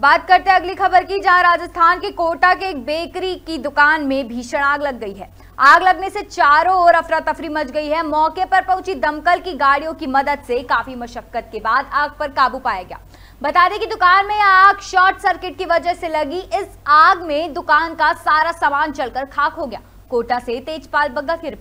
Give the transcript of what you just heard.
बात करते हैं अगली खबर की जहां राजस्थान के कोटा के एक बेकरी की दुकान में भीषण आग लग गई है आग लगने से चारों ओर अफरा तफरी मच गई है मौके पर पहुंची दमकल की गाड़ियों की मदद से काफी मशक्कत के बाद आग पर काबू पाया गया बता दें कि दुकान में आग शॉर्ट सर्किट की वजह से लगी इस आग में दुकान का सारा सामान चलकर खाक हो गया कोटा से तेजपाल बग्गा की रिपोर्ट